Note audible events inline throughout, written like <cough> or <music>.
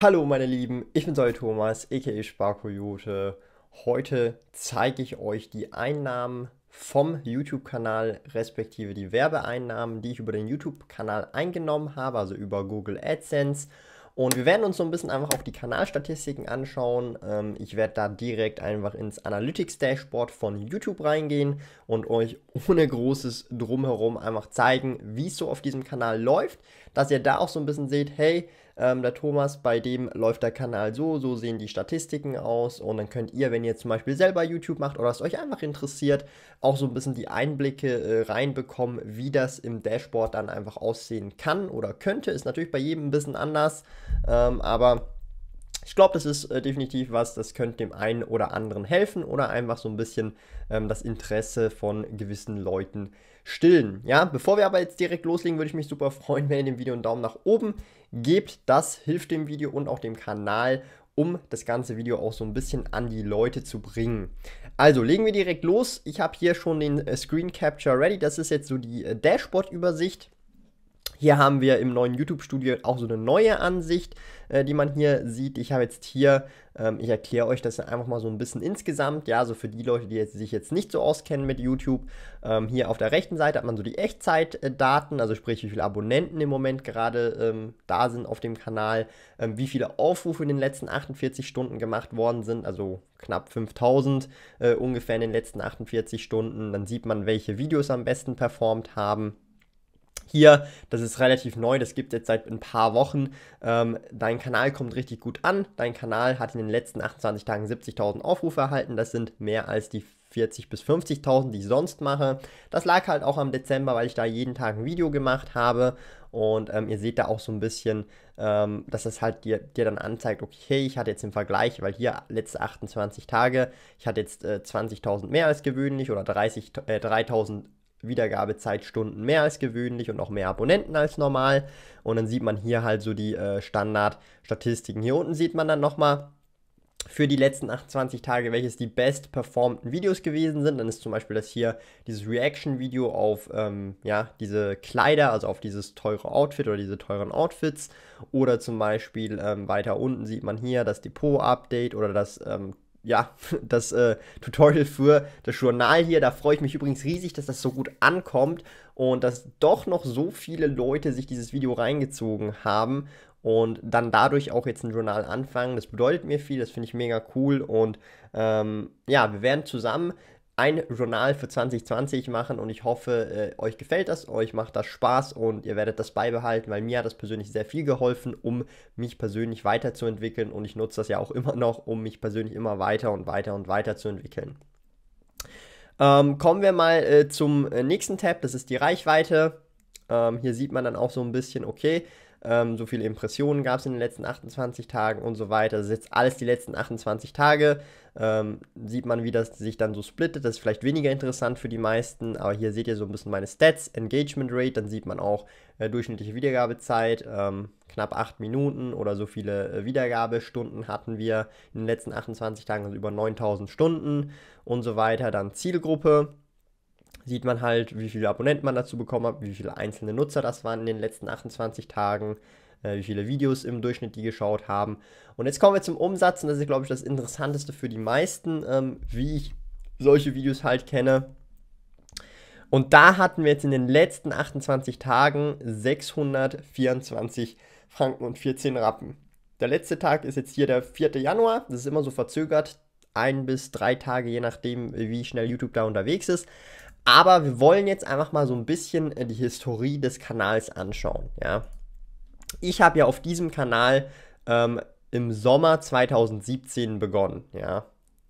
Hallo meine Lieben, ich bin Soy Thomas, aka Sparkoyote. Heute zeige ich euch die Einnahmen vom YouTube-Kanal, respektive die Werbeeinnahmen, die ich über den YouTube-Kanal eingenommen habe, also über Google AdSense. Und wir werden uns so ein bisschen einfach auch die Kanalstatistiken anschauen. Ähm, ich werde da direkt einfach ins Analytics-Dashboard von YouTube reingehen und euch ohne großes Drumherum einfach zeigen, wie es so auf diesem Kanal läuft, dass ihr da auch so ein bisschen seht, hey, ähm, der Thomas, bei dem läuft der Kanal so, so sehen die Statistiken aus und dann könnt ihr, wenn ihr zum Beispiel selber YouTube macht oder es euch einfach interessiert, auch so ein bisschen die Einblicke äh, reinbekommen, wie das im Dashboard dann einfach aussehen kann oder könnte. Ist natürlich bei jedem ein bisschen anders, ähm, aber... Ich glaube, das ist äh, definitiv was, das könnte dem einen oder anderen helfen oder einfach so ein bisschen ähm, das Interesse von gewissen Leuten stillen. Ja, bevor wir aber jetzt direkt loslegen, würde ich mich super freuen, wenn ihr dem Video einen Daumen nach oben gebt. Das hilft dem Video und auch dem Kanal, um das ganze Video auch so ein bisschen an die Leute zu bringen. Also legen wir direkt los. Ich habe hier schon den äh, Screen Capture ready. Das ist jetzt so die äh, Dashboard-Übersicht. Hier haben wir im neuen YouTube-Studio auch so eine neue Ansicht, äh, die man hier sieht. Ich habe jetzt hier, ähm, ich erkläre euch das einfach mal so ein bisschen insgesamt, ja, so für die Leute, die jetzt, sich jetzt nicht so auskennen mit YouTube. Ähm, hier auf der rechten Seite hat man so die Echtzeitdaten, also sprich, wie viele Abonnenten im Moment gerade ähm, da sind auf dem Kanal, ähm, wie viele Aufrufe in den letzten 48 Stunden gemacht worden sind, also knapp 5000 äh, ungefähr in den letzten 48 Stunden. Dann sieht man, welche Videos am besten performt haben hier, das ist relativ neu, das gibt es jetzt seit ein paar Wochen. Ähm, dein Kanal kommt richtig gut an. Dein Kanal hat in den letzten 28 Tagen 70.000 Aufrufe erhalten. Das sind mehr als die 40.000 bis 50.000, die ich sonst mache. Das lag halt auch am Dezember, weil ich da jeden Tag ein Video gemacht habe und ähm, ihr seht da auch so ein bisschen, ähm, dass das halt dir, dir, dann anzeigt, okay, ich hatte jetzt im Vergleich, weil hier letzte 28 Tage, ich hatte jetzt äh, 20.000 mehr als gewöhnlich oder 30, äh, 3.000 Wiedergabezeitstunden mehr als gewöhnlich und auch mehr Abonnenten als normal. Und dann sieht man hier halt so die äh, Standardstatistiken. Hier unten sieht man dann nochmal für die letzten 28 Tage, welches die best performten Videos gewesen sind. Dann ist zum Beispiel das hier, dieses Reaction-Video auf ähm, ja, diese Kleider, also auf dieses teure Outfit oder diese teuren Outfits. Oder zum Beispiel ähm, weiter unten sieht man hier das Depot-Update oder das ähm, ja, <laughs> das äh, Tutorial für das Journal hier. Da freue ich mich übrigens riesig, dass das so gut ankommt und dass doch noch so viele Leute sich dieses Video reingezogen haben und dann dadurch auch jetzt ein Journal anfangen. Das bedeutet mir viel, das finde ich mega cool und ähm, ja, wir werden zusammen ein Journal für 2020 machen und ich hoffe, äh, euch gefällt das, euch macht das Spaß und ihr werdet das beibehalten, weil mir hat das persönlich sehr viel geholfen, um mich persönlich weiterzuentwickeln und ich nutze das ja auch immer noch, um mich persönlich immer weiter und weiter und weiter zu entwickeln. Ähm, kommen wir mal äh, zum äh, nächsten Tab, das ist die Reichweite. Ähm, hier sieht man dann auch so ein bisschen, okay, ähm, so viele Impressionen gab es in den letzten 28 Tagen und so weiter. Das ist jetzt alles die letzten 28 Tage. Ähm, sieht man, wie das sich dann so splittet. Das ist vielleicht weniger interessant für die meisten, aber hier seht ihr so ein bisschen meine Stats, Engagement Rate, dann sieht man auch äh, durchschnittliche Wiedergabezeit, ähm, knapp 8 Minuten oder so viele äh, Wiedergabestunden hatten wir in den letzten 28 Tagen, also über 9000 Stunden und so weiter. Dann Zielgruppe sieht man halt, wie viele Abonnenten man dazu bekommen hat, wie viele einzelne Nutzer das waren in den letzten 28 Tagen, äh, wie viele Videos im Durchschnitt die geschaut haben. Und jetzt kommen wir zum Umsatz und das ist, glaube ich, das Interessanteste für die meisten, ähm, wie ich solche Videos halt kenne. Und da hatten wir jetzt in den letzten 28 Tagen 624 Franken und 14 Rappen. Der letzte Tag ist jetzt hier der 4. Januar. Das ist immer so verzögert. Ein bis drei Tage, je nachdem, wie schnell YouTube da unterwegs ist. Aber wir wollen jetzt einfach mal so ein bisschen äh, die Historie des Kanals anschauen. Ja? Ich habe ja auf diesem Kanal ähm, im Sommer 2017 begonnen. Ja?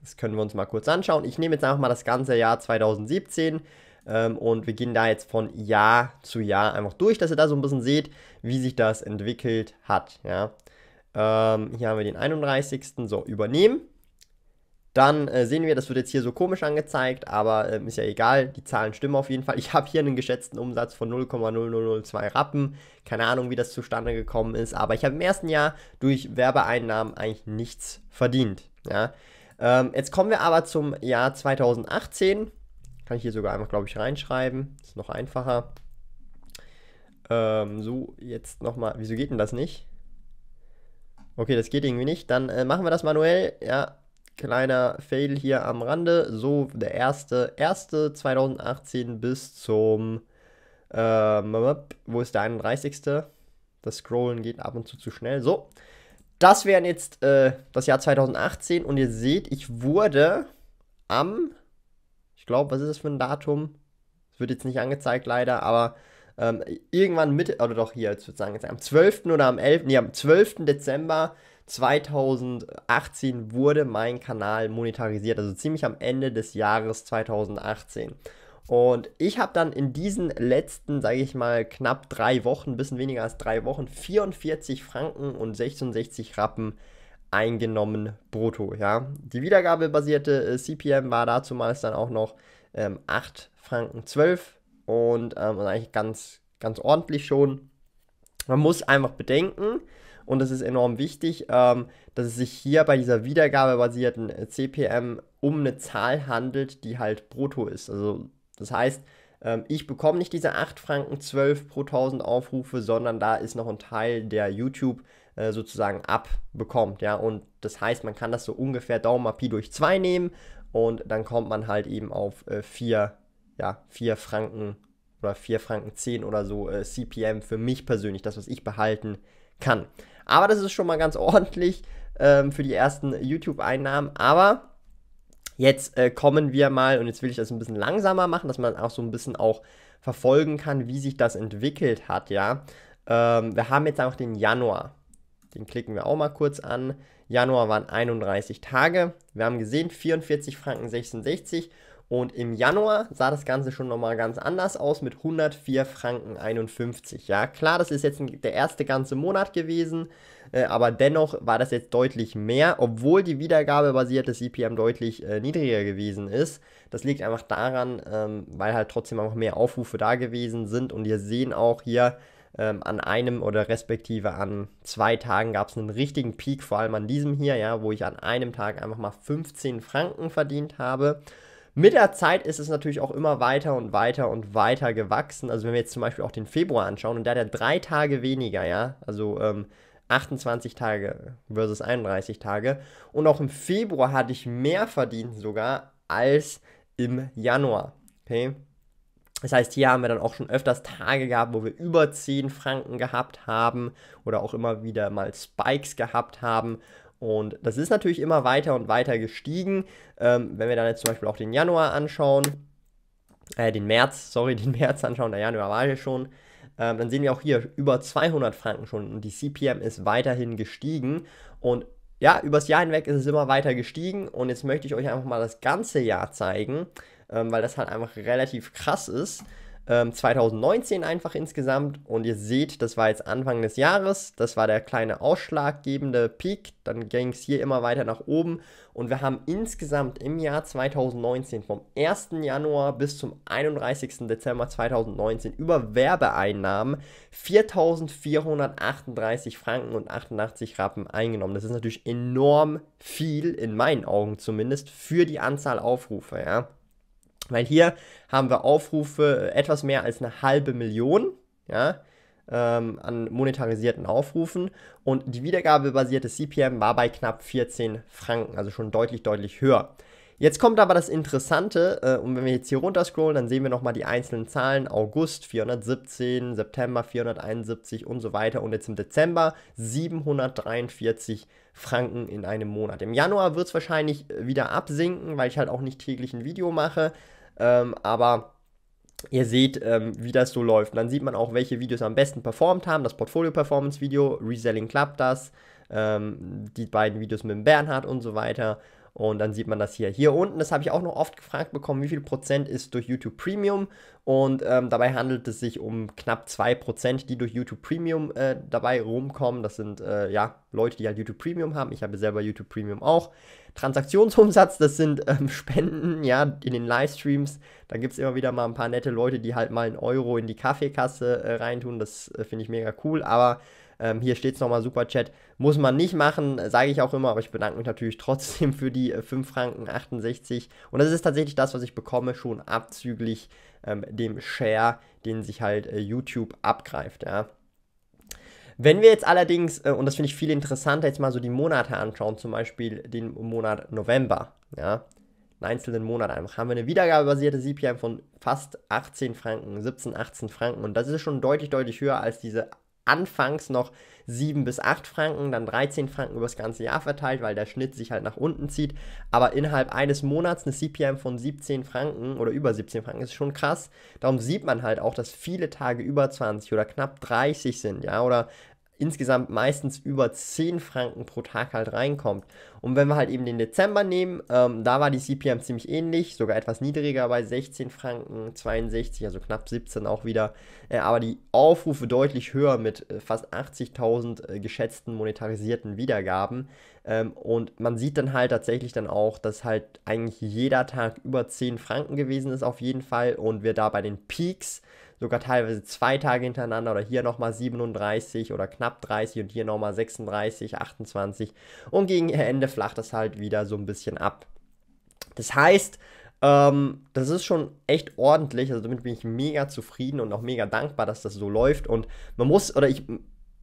Das können wir uns mal kurz anschauen. Ich nehme jetzt einfach mal das ganze Jahr 2017 ähm, und wir gehen da jetzt von Jahr zu Jahr einfach durch, dass ihr da so ein bisschen seht, wie sich das entwickelt hat. Ja? Ähm, hier haben wir den 31. So, übernehmen. Dann äh, sehen wir, das wird jetzt hier so komisch angezeigt, aber äh, ist ja egal, die Zahlen stimmen auf jeden Fall. Ich habe hier einen geschätzten Umsatz von 0,0002 Rappen. Keine Ahnung, wie das zustande gekommen ist, aber ich habe im ersten Jahr durch Werbeeinnahmen eigentlich nichts verdient. Ja? Ähm, jetzt kommen wir aber zum Jahr 2018. Kann ich hier sogar einfach, glaube ich, reinschreiben. Ist noch einfacher. Ähm, so, jetzt nochmal. Wieso geht denn das nicht? Okay, das geht irgendwie nicht. Dann äh, machen wir das manuell. Ja, kleiner Fail hier am Rande. So der erste, erste 2018 bis zum, äh, wo ist der 31.? Das Scrollen geht ab und zu zu schnell. So, das wären jetzt äh, das Jahr 2018 und ihr seht, ich wurde am, ich glaube, was ist das für ein Datum? Es wird jetzt nicht angezeigt leider, aber ähm, irgendwann Mitte, oder doch hier, jetzt wird es angezeigt, am 12. oder am 11., nee, am 12. Dezember 2018 wurde mein Kanal monetarisiert, also ziemlich am Ende des Jahres 2018. Und ich habe dann in diesen letzten, sage ich mal, knapp drei Wochen, bisschen weniger als drei Wochen, 44 Franken und 66 Rappen eingenommen brutto. Ja, die wiedergabebasierte äh, CPM war dazu mal dann auch noch ähm, 8 Franken 12 und ähm, eigentlich ganz, ganz ordentlich schon. Man muss einfach bedenken, und das ist enorm wichtig, ähm, dass es sich hier bei dieser wiedergabebasierten äh, CPM um eine Zahl handelt, die halt brutto ist. Also das heißt, ähm, ich bekomme nicht diese 8 Franken 12 pro 1000 Aufrufe, sondern da ist noch ein Teil, der YouTube äh, sozusagen abbekommt. Ja? Und das heißt, man kann das so ungefähr Daumen mal Pi durch 2 nehmen und dann kommt man halt eben auf 4 äh, ja, vier Franken oder 4 Franken 10 oder so äh, CPM für mich persönlich, das, was ich behalten kann. Aber das ist schon mal ganz <laughs> ordentlich ähm, für die ersten YouTube-Einnahmen. Aber jetzt äh, kommen wir mal, und jetzt will ich das ein bisschen langsamer machen, dass man auch so ein bisschen auch verfolgen kann, wie sich das entwickelt hat, ja. Ähm, wir haben jetzt auch den Januar. Den klicken wir auch mal kurz an. Januar waren 31 Tage. Wir haben gesehen, 44 Franken 66 und im Januar sah das Ganze schon nochmal ganz anders aus mit 104 Franken 51. Ja, klar, das ist jetzt der erste ganze Monat gewesen, äh, aber dennoch war das jetzt deutlich mehr, obwohl die wiedergabebasierte CPM deutlich äh, niedriger gewesen ist. Das liegt einfach daran, ähm, weil halt trotzdem auch mehr Aufrufe da gewesen sind und wir sehen auch hier, ähm, an einem oder respektive an zwei Tagen gab es einen richtigen Peak, vor allem an diesem hier, ja, wo ich an einem Tag einfach mal 15 Franken verdient habe. Mit der Zeit ist es natürlich auch immer weiter und weiter und weiter gewachsen. Also wenn wir jetzt zum Beispiel auch den Februar anschauen und da der drei Tage weniger, ja, also ähm, 28 Tage versus 31 Tage. Und auch im Februar hatte ich mehr verdient sogar als im Januar. Okay. Das heißt, hier haben wir dann auch schon öfters Tage gehabt, wo wir über 10 Franken gehabt haben oder auch immer wieder mal Spikes gehabt haben. Und das ist natürlich immer weiter und weiter gestiegen. Ähm, wenn wir dann jetzt zum Beispiel auch den Januar anschauen, äh, den März, <laughs> sorry, den März anschauen, der Januar war ja schon, ähm, dann sehen wir auch hier über 200 Franken schon und die CPM ist weiterhin gestiegen. Und ja, übers Jahr hinweg ist es immer weiter gestiegen und jetzt möchte ich euch einfach mal das ganze Jahr zeigen, ähm, weil das halt einfach relativ krass ist ähm, 2019 einfach insgesamt. Und ihr seht, das war jetzt Anfang des Jahres. Das war der kleine ausschlaggebende Peak. Dann ging es hier immer weiter nach oben. Und wir haben insgesamt im Jahr 2019 vom 1. Januar bis zum 31. Dezember 2019 über Werbeeinnahmen 4.438 Franken und 88 Rappen eingenommen. Das ist natürlich enorm viel, in meinen Augen zumindest, für die Anzahl Aufrufe, ja. Weil hier haben wir Aufrufe äh, etwas mehr als eine halbe Million ja, ähm, an monetarisierten Aufrufen und die wiedergabebasierte CPM war bei knapp 14 Franken, also schon deutlich, deutlich höher. Jetzt kommt aber das Interessante, äh, und wenn wir jetzt hier runter scrollen, dann sehen wir nochmal die einzelnen Zahlen. August 417, September 471 und so weiter. Und jetzt im Dezember 743 Franken in einem Monat. Im Januar wird es wahrscheinlich äh, wieder absinken, weil ich halt auch nicht täglich ein Video mache. Ähm, aber ihr seht, ähm, wie das so läuft. Und dann sieht man auch, welche Videos am besten performt haben. Das Portfolio-Performance-Video, Reselling klappt das, ähm, die beiden Videos mit dem Bernhard und so weiter. Und dann sieht man das hier. Hier unten, das habe ich auch noch oft gefragt bekommen, wie viel Prozent ist durch YouTube Premium? Und ähm, dabei handelt es sich um knapp 2 Prozent, die durch YouTube Premium äh, dabei rumkommen. Das sind äh, ja Leute, die halt YouTube Premium haben. Ich habe selber YouTube Premium auch. Transaktionsumsatz, das sind <laughs> ähm, Spenden, ja, in den Livestreams. Da gibt es immer wieder mal ein paar nette Leute, die halt mal einen Euro in die Kaffeekasse äh, reintun. Das äh, finde ich mega cool. Aber ähm, hier steht es nochmal, Super Chat. Muss man nicht machen, sage ich auch immer, aber ich bedanke mich natürlich trotzdem für die 5 äh, Franken 68. Und das ist tatsächlich das, was ich bekomme, schon abzüglich ähm, dem Share, den sich halt äh, YouTube abgreift, ja. Wenn wir jetzt allerdings, äh, und das finde ich viel interessanter, jetzt mal so die Monate anschauen, zum Beispiel den Monat November, ja, einen einzelnen Monat einfach, haben wir eine wiedergabebasierte CPM von fast 18 Franken, 17, 18 Franken und das ist schon deutlich, deutlich höher als diese anfangs noch 7 bis 8 Franken, dann 13 Franken über das ganze Jahr verteilt, weil der Schnitt sich halt nach unten zieht. Aber innerhalb eines Monats eine CPM von 17 Franken oder über 17 Franken ist schon krass. Darum sieht man halt auch, dass viele Tage über 20 oder knapp 30 sind, ja, oder insgesamt meistens über 10 Franken pro Tag halt reinkommt. Und wenn wir halt eben den Dezember nehmen, ähm, da war die CPM ziemlich ähnlich, sogar etwas niedriger bei 16 Franken 62, also knapp 17 auch wieder. Äh, aber die Aufrufe deutlich höher mit äh, fast 80.000 äh, geschätzten monetarisierten Wiedergaben. Ähm, und man sieht dann halt tatsächlich dann auch, dass halt eigentlich jeder Tag über 10 Franken gewesen ist auf jeden Fall und wir da bei den Peaks sogar teilweise zwei Tage hintereinander oder hier nochmal 37 oder knapp 30 und hier nochmal 36, 28 und gegen Ende flacht das halt wieder so ein bisschen ab. Das heißt, ähm, das ist schon echt ordentlich, also damit bin ich mega zufrieden und auch mega dankbar, dass das so läuft und man muss, oder ich,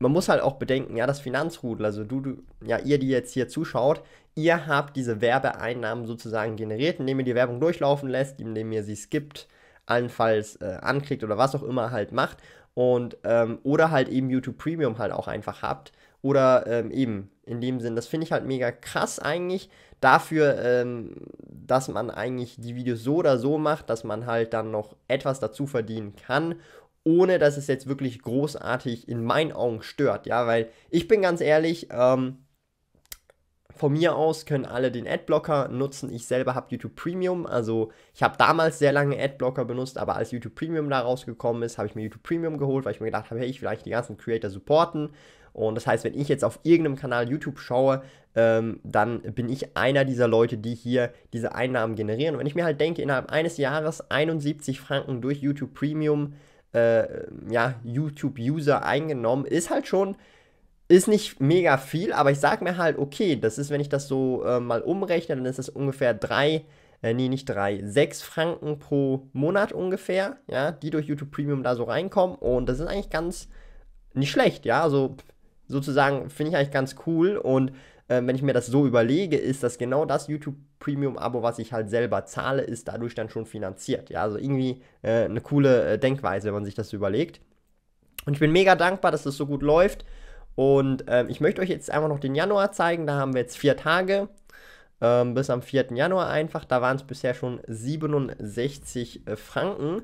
man muss halt auch bedenken, ja, das Finanzrudel, also du, du, ja, ihr, die jetzt hier zuschaut, ihr habt diese Werbeeinnahmen sozusagen generiert, indem ihr die Werbung durchlaufen lässt, indem ihr sie skippt, allenfalls äh, anklickt oder was auch immer halt macht. Und, ähm, oder halt eben YouTube Premium halt auch einfach habt. Oder ähm, eben in dem Sinn, das finde ich halt mega krass eigentlich dafür, ähm, dass man eigentlich die Videos so oder so macht, dass man halt dann noch etwas dazu verdienen kann, ohne dass es jetzt wirklich großartig in meinen Augen stört. Ja, weil ich bin ganz ehrlich, ähm, von mir aus können alle den Adblocker nutzen. Ich selber habe YouTube Premium. Also ich habe damals sehr lange Adblocker benutzt, aber als YouTube Premium da rausgekommen ist, habe ich mir YouTube Premium geholt, weil ich mir gedacht habe, hey, ich will eigentlich die ganzen Creator supporten. Und das heißt, wenn ich jetzt auf irgendeinem Kanal YouTube schaue, ähm, dann bin ich einer dieser Leute, die hier diese Einnahmen generieren. Und wenn ich mir halt denke, innerhalb eines Jahres 71 Franken durch YouTube Premium, äh, ja, YouTube-User eingenommen, ist halt schon ist nicht mega viel, aber ich sag mir halt, okay, das ist, wenn ich das so äh, mal umrechne, dann ist das ungefähr drei, äh, nee, nicht drei, sechs Franken pro Monat ungefähr, ja, die durch YouTube Premium da so reinkommen. Und das ist eigentlich ganz nicht schlecht, ja. Also sozusagen finde ich eigentlich ganz cool. Und äh, wenn ich mir das so überlege, ist das genau das YouTube Premium-Abo, was ich halt selber zahle, ist dadurch dann schon finanziert. Ja, also irgendwie äh, eine coole äh, Denkweise, wenn man sich das so überlegt. Und ich bin mega dankbar, dass das so gut läuft. Und äh, ich möchte euch jetzt einfach noch den Januar zeigen. Da haben wir jetzt vier Tage. Ähm, bis am 4. Januar einfach. Da waren es bisher schon 67 äh, Franken.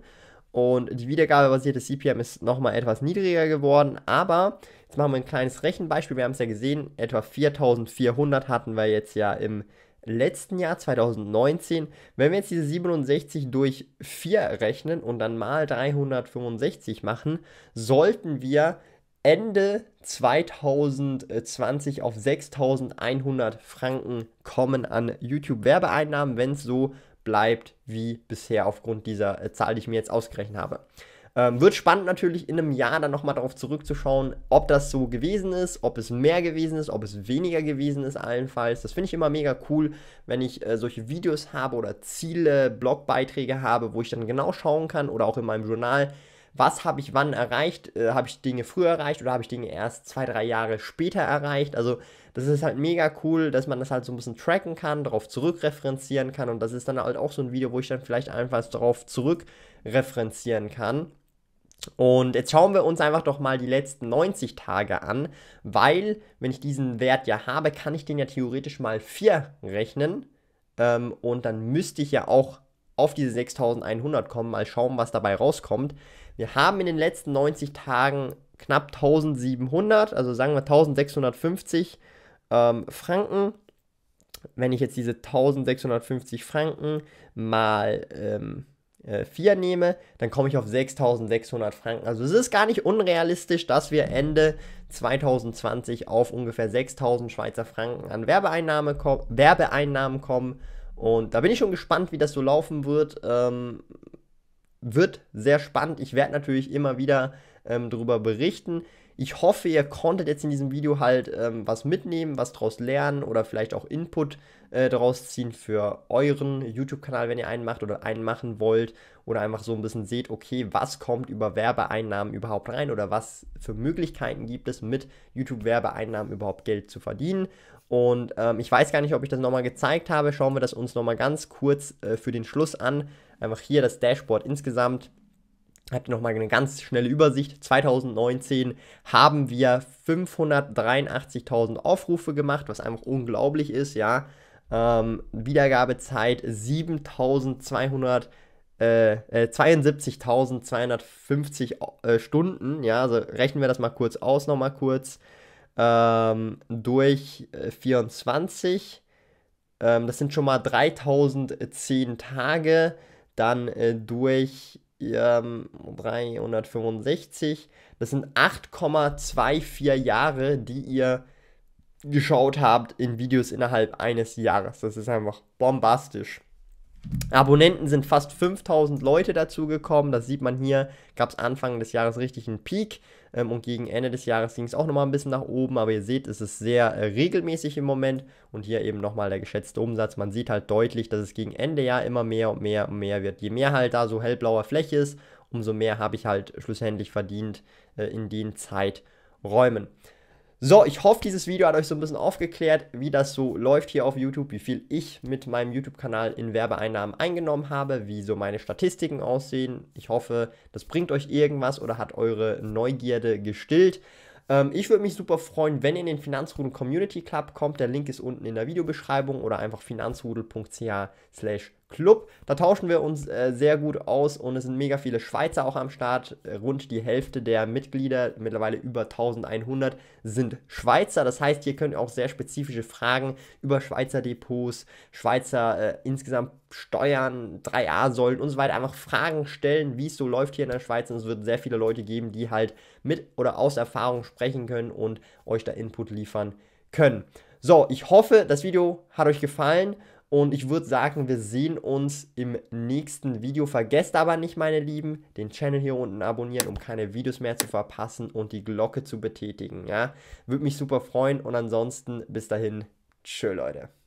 Und die wiedergabebasierte CPM ist nochmal etwas niedriger geworden. Aber jetzt machen wir ein kleines Rechenbeispiel. Wir haben es ja gesehen, etwa 4400 hatten wir jetzt ja im letzten Jahr 2019. Wenn wir jetzt diese 67 durch 4 rechnen und dann mal 365 machen, sollten wir Ende 2020 auf 6100 Franken kommen an YouTube Werbeeinnahmen, wenn es so bleibt wie bisher aufgrund dieser äh, Zahl, die ich mir jetzt ausgerechnet habe. Ähm, wird spannend natürlich in einem Jahr dann nochmal darauf zurückzuschauen, ob das so gewesen ist, ob es mehr gewesen ist, ob es weniger gewesen ist allenfalls. Das finde ich immer mega cool, wenn ich äh, solche Videos habe oder Ziele, Blogbeiträge habe, wo ich dann genau schauen kann oder auch in meinem Journal, was habe ich wann erreicht, äh, habe ich Dinge früher erreicht oder habe ich Dinge erst zwei, drei Jahre später erreicht. Also das ist halt mega cool, dass man das halt so ein bisschen tracken kann, darauf zurückreferenzieren kann und das ist dann halt auch so ein Video, wo ich dann vielleicht einfach darauf zurückreferenzieren kann. Und jetzt schauen wir uns einfach doch mal die letzten 90 Tage an, weil, wenn ich diesen Wert ja habe, kann ich den ja theoretisch mal 4 rechnen. Ähm, und dann müsste ich ja auch auf diese 6100 kommen. Mal schauen, was dabei rauskommt. Wir haben in den letzten 90 Tagen knapp 1700, also sagen wir 1650 ähm, Franken. Wenn ich jetzt diese 1650 Franken mal ähm, 4 äh, nehme, dann komme ich auf 6600 Franken. Also es ist gar nicht unrealistisch, dass wir Ende 2020 auf ungefähr 6000 Schweizer Franken an Werbeeinnahme ko Werbeeinnahmen kommen. Und da bin ich schon gespannt, wie das so laufen wird. Ähm, wird sehr spannend. Ich werde natürlich immer wieder ähm, darüber berichten. Ich hoffe, ihr konntet jetzt in diesem Video halt ähm, was mitnehmen, was daraus lernen oder vielleicht auch Input äh, daraus ziehen für euren YouTube-Kanal, wenn ihr einen macht oder einen machen wollt oder einfach so ein bisschen seht, okay, was kommt über Werbeeinnahmen überhaupt rein oder was für Möglichkeiten gibt es mit YouTube-Werbeeinnahmen überhaupt Geld zu verdienen. Und ähm, ich weiß gar nicht, ob ich das nochmal gezeigt habe. Schauen wir das uns nochmal ganz kurz äh, für den Schluss an. Einfach hier das Dashboard insgesamt. Habt ihr nochmal eine ganz schnelle Übersicht. 2019 haben wir 583.000 Aufrufe gemacht, was einfach unglaublich ist, ja. Ähm, Wiedergabezeit 7.200 äh, 72.250 äh, äh, Stunden, ja, also rechnen wir das mal kurz aus, nochmal kurz ähm, durch 24. Äh, ähm, das sind schon mal 3010 Tage. Dann äh, durch ähm, 365. Das sind 8,24 Jahre, die ihr geschaut habt in Videos innerhalb eines Jahres. Das ist einfach bombastisch. Abonnenten sind fast 5000 Leute dazugekommen. Das sieht man hier. Gab es Anfang des Jahres richtig einen Peak. Ähm, und gegen Ende des Jahres ging es auch nochmal ein bisschen nach oben. Aber ihr seht, es ist sehr äh, regelmäßig im Moment. Und hier eben nochmal der geschätzte Umsatz. Man sieht halt deutlich, dass es gegen Ende ja immer mehr und mehr und mehr wird. Je mehr halt da so hellblauer Fläche ist, umso mehr habe ich halt schlussendlich verdient äh, in den Zeiträumen. So, ich hoffe, dieses Video hat euch so ein bisschen aufgeklärt, wie das so läuft hier auf YouTube, wie viel ich mit meinem YouTube-Kanal in Werbeeinnahmen eingenommen habe, wie so meine Statistiken aussehen. Ich hoffe, das bringt euch irgendwas oder hat eure Neugierde gestillt ähm, ich würde mich super freuen, wenn ihr in den Finanzrudel Community Club kommt. Der Link ist unten in der Videobeschreibung oder einfach finanzrudel.ch slash Club. Da tauschen wir uns äh, sehr gut aus und es sind mega viele Schweizer auch am Start. Äh, rund die Hälfte der Mitglieder, mittlerweile über 1100, sind Schweizer. Das heißt, hier könnt ihr auch sehr spezifische Fragen über Schweizer Depots, Schweizer äh, insgesamt Steuern, 3a-Säulen und so weiter einfach Fragen stellen, wie es so läuft hier in der Schweiz. Und es wird sehr viele Leute geben, die halt mit oder aus Erfahrung sprechen können und euch da Input liefern können. So, ich hoffe, das Video hat euch gefallen und ich würde sagen, wir sehen uns im nächsten Video. Vergesst aber nicht, meine Lieben, den Channel hier unten abonnieren, um keine Videos mehr zu verpassen und die Glocke zu betätigen. Ja, würde mich super freuen. Und ansonsten bis dahin, tschö, Leute.